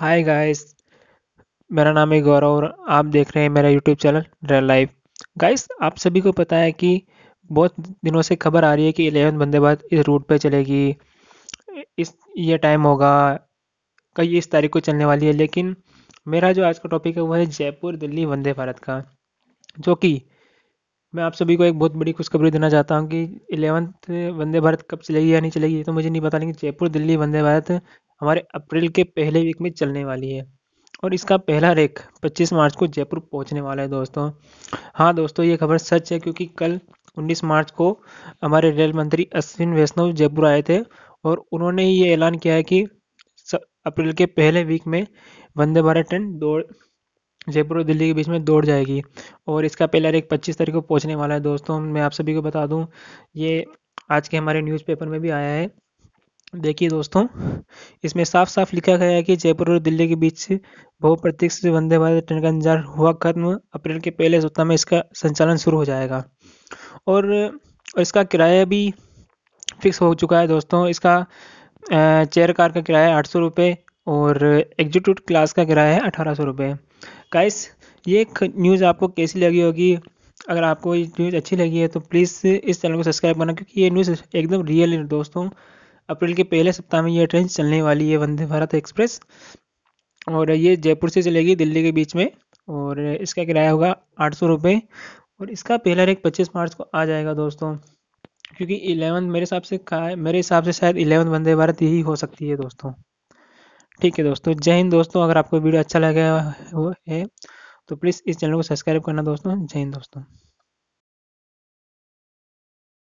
hi guys मेरा नाम है गौरव और आप देख रहे हैं मेरा YouTube channel real life guys आप सभी को पता है कि बहुत दिनों से खबर आ रही है कि इलेवन बंदे बाद इस रूट पे चलेगी इस ये टाइम होगा कई इस तारीख को चलने वाली है लेकिन मेरा जो आज का टॉपिक है वो है जयपुर दिल्ली वंदे भारत का जो कि मैं आप सभी को एक बहुत बड़ी खुशखबरी देना चाहता हूँ कि इलेवंथ वंदे भारत कब चलेगी या नहीं चलेगी तो मुझे नहीं पता लेकिन जयपुर दिल्ली वंदे भारत हमारे अप्रैल के पहले वीक में चलने वाली है और इसका पहला रेक 25 मार्च को जयपुर पहुंचने वाला है दोस्तों हाँ दोस्तों ये खबर सच है क्योंकि कल 19 मार्च को हमारे रेल मंत्री अश्विन वैष्णव जयपुर आए थे और उन्होंने ही ये ऐलान किया है कि अप्रैल के पहले वीक में वंदे भारत ट्रेन दौड़ जयपुर और दिल्ली के बीच में दौड़ जाएगी और इसका पहला रेक पच्चीस तारीख को पहुँचने वाला है दोस्तों मैं आप सभी को बता दूँ ये आज के हमारे न्यूज़पेपर में भी आया है देखिए दोस्तों इसमें साफ साफ लिखा गया है कि जयपुर और दिल्ली के बीच बहुप्रतीक्षित वंदे भारत ट्रेन का इंतजार हुआ खत्म अप्रैल के पहले सप्ताह में इसका संचालन शुरू हो जाएगा और, इसका किराया भी फिक्स हो चुका है दोस्तों इसका चेयर कार का किराया आठ सौ रुपये और एग्जीक्यूटिव क्लास का किराया है अठारह सौ रुपये काइस ये न्यूज़ आपको कैसी लगी होगी अगर आपको ये न्यूज़ अच्छी लगी है तो प्लीज़ इस चैनल को सब्सक्राइब करना क्योंकि ये न्यूज़ एकदम रियल है दोस्तों अप्रैल के पहले सप्ताह में यह ट्रेन चलने वाली है वंदे भारत एक्सप्रेस और ये जयपुर से चलेगी दिल्ली के बीच में और इसका किराया होगा आठ सौ रुपये और इसका पहला रेट पच्चीस मार्च को आ जाएगा दोस्तों क्योंकि इलेवन मेरे हिसाब से का मेरे हिसाब से शायद इलेवन वंदे भारत यही हो सकती है दोस्तों ठीक है दोस्तों जय हिंद दोस्तों अगर आपको वीडियो अच्छा लगा है तो प्लीज़ इस चैनल को सब्सक्राइब करना दोस्तों जय हिंद दोस्तों